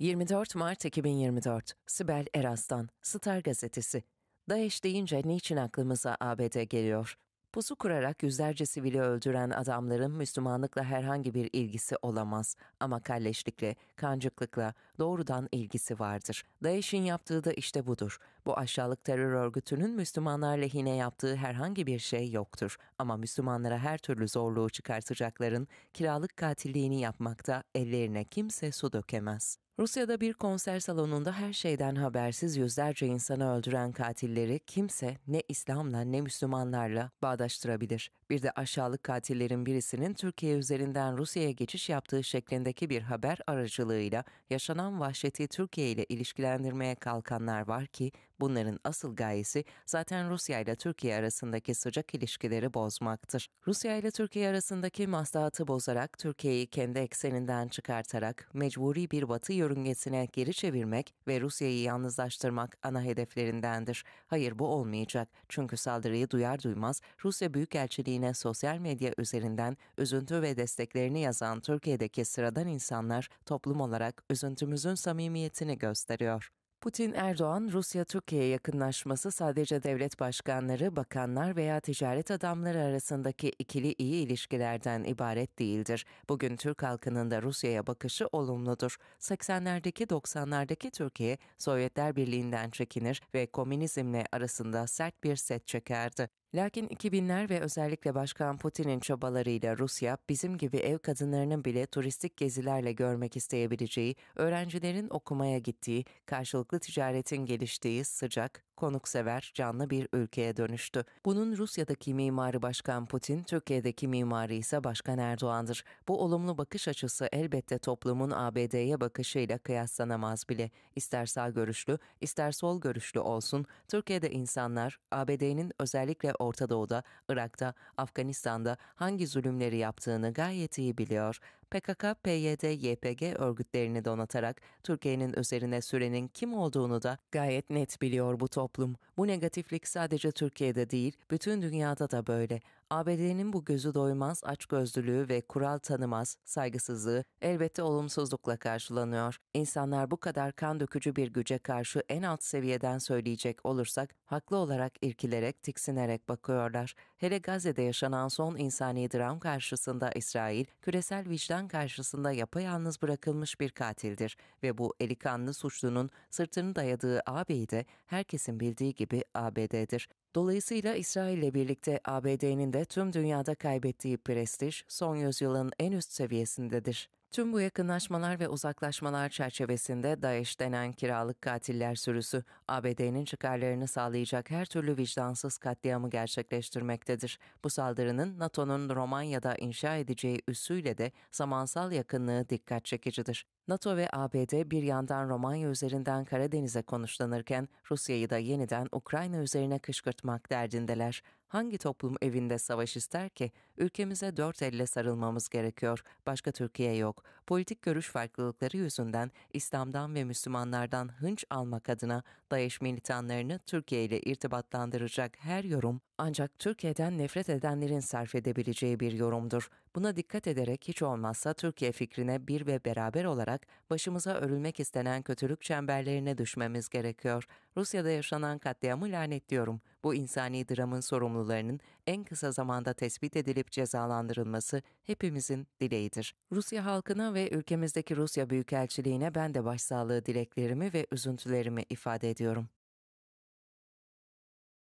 24 Mart 2024 Sibel Eras'tan Star Gazetesi DAEŞ deyince niçin aklımıza ABD geliyor? Pusu kurarak yüzlerce sivili öldüren adamların Müslümanlıkla herhangi bir ilgisi olamaz ama kalleşlikle, kancıklıkla doğrudan ilgisi vardır. DAEŞ'in yaptığı da işte budur. Bu aşağılık terör örgütünün Müslümanlar lehine yaptığı herhangi bir şey yoktur. Ama Müslümanlara her türlü zorluğu çıkartacakların kiralık katilliğini yapmakta ellerine kimse su dökemez. Rusya'da bir konser salonunda her şeyden habersiz yüzlerce insanı öldüren katilleri kimse ne İslam'la ne Müslümanlarla bağdaştırabilir. Bir de aşağılık katillerin birisinin Türkiye üzerinden Rusya'ya geçiş yaptığı şeklindeki bir haber aracılığıyla yaşanan vahşeti Türkiye ile ilişkilendirmeye kalkanlar var ki Bunların asıl gayesi zaten Rusya ile Türkiye arasındaki sıcak ilişkileri bozmaktır. Rusya ile Türkiye arasındaki maslahatı bozarak Türkiye'yi kendi ekseninden çıkartarak mecburi bir batı yörüngesine geri çevirmek ve Rusya'yı yalnızlaştırmak ana hedeflerindendir. Hayır bu olmayacak. Çünkü saldırıyı duyar duymaz Rusya Büyükelçiliğine sosyal medya üzerinden üzüntü ve desteklerini yazan Türkiye'deki sıradan insanlar toplum olarak üzüntümüzün samimiyetini gösteriyor. Putin-Erdoğan, Rusya-Türkiye yakınlaşması sadece devlet başkanları, bakanlar veya ticaret adamları arasındaki ikili iyi ilişkilerden ibaret değildir. Bugün Türk halkının da Rusya'ya bakışı olumludur. 80'lerdeki 90'lardaki Türkiye, Sovyetler Birliği'nden çekinir ve komünizmle arasında sert bir set çekerdi. Lakin 2000'ler ve özellikle Başkan Putin'in çabalarıyla Rusya bizim gibi ev kadınlarının bile turistik gezilerle görmek isteyebileceği, öğrencilerin okumaya gittiği, karşılıklı ticaretin geliştiği sıcak, konuksever, canlı bir ülkeye dönüştü. Bunun Rusya'daki mimarı Başkan Putin, Türkiye'deki mimarı ise Başkan Erdoğan'dır. Bu olumlu bakış açısı elbette toplumun ABD'ye bakışıyla kıyaslanamaz bile. İster sağ görüşlü, ister sol görüşlü olsun, Türkiye'de insanlar ABD'nin özellikle Orta Doğu'da, Irak'ta, Afganistan'da hangi zulümleri yaptığını gayet iyi biliyor. PKK-PYD-YPG örgütlerini donatarak Türkiye'nin üzerine sürenin kim olduğunu da gayet net biliyor bu toplum. Bu negatiflik sadece Türkiye'de değil, bütün dünyada da böyle. ABD'nin bu gözü doymaz açgözlülüğü ve kural tanımaz saygısızlığı elbette olumsuzlukla karşılanıyor. İnsanlar bu kadar kan dökücü bir güce karşı en alt seviyeden söyleyecek olursak haklı olarak irkilerek, tiksinerek bakıyorlar. Hele Gazze'de yaşanan son insani dram karşısında İsrail, küresel vicdan karşısında yapayalnız bırakılmış bir katildir ve bu elikanlı suçlunun sırtını dayadığı ağabeyi de herkesin bildiği gibi rakibi ABD'dir. Dolayısıyla İsrail ile birlikte ABD'nin de tüm dünyada kaybettiği prestij son yüzyılın en üst seviyesindedir. Tüm bu yakınlaşmalar ve uzaklaşmalar çerçevesinde DAEŞ denen kiralık katiller sürüsü, ABD'nin çıkarlarını sağlayacak her türlü vicdansız katliamı gerçekleştirmektedir. Bu saldırının NATO'nun Romanya'da inşa edeceği üssüyle de zamansal yakınlığı dikkat çekicidir. NATO ve ABD bir yandan Romanya üzerinden Karadeniz'e konuşlanırken Rusya'yı da yeniden Ukrayna üzerine kışkırtmak derdindeler. Hangi toplum evinde savaş ister ki? Ülkemize dört elle sarılmamız gerekiyor. Başka Türkiye yok politik görüş farklılıkları yüzünden İslam'dan ve Müslümanlardan hınç almak adına DAEŞ militanlarını Türkiye ile irtibatlandıracak her yorum ancak Türkiye'den nefret edenlerin sarf edebileceği bir yorumdur. Buna dikkat ederek hiç olmazsa Türkiye fikrine bir ve beraber olarak başımıza örülmek istenen kötülük çemberlerine düşmemiz gerekiyor. Rusya'da yaşanan katliamı lanetliyorum. Bu insani dramın sorumlularının en kısa zamanda tespit edilip cezalandırılması hepimizin dileğidir. Rusya halkına ve ve ülkemizdeki Rusya Büyükelçiliğine ben de başsağlığı dileklerimi ve üzüntülerimi ifade ediyorum.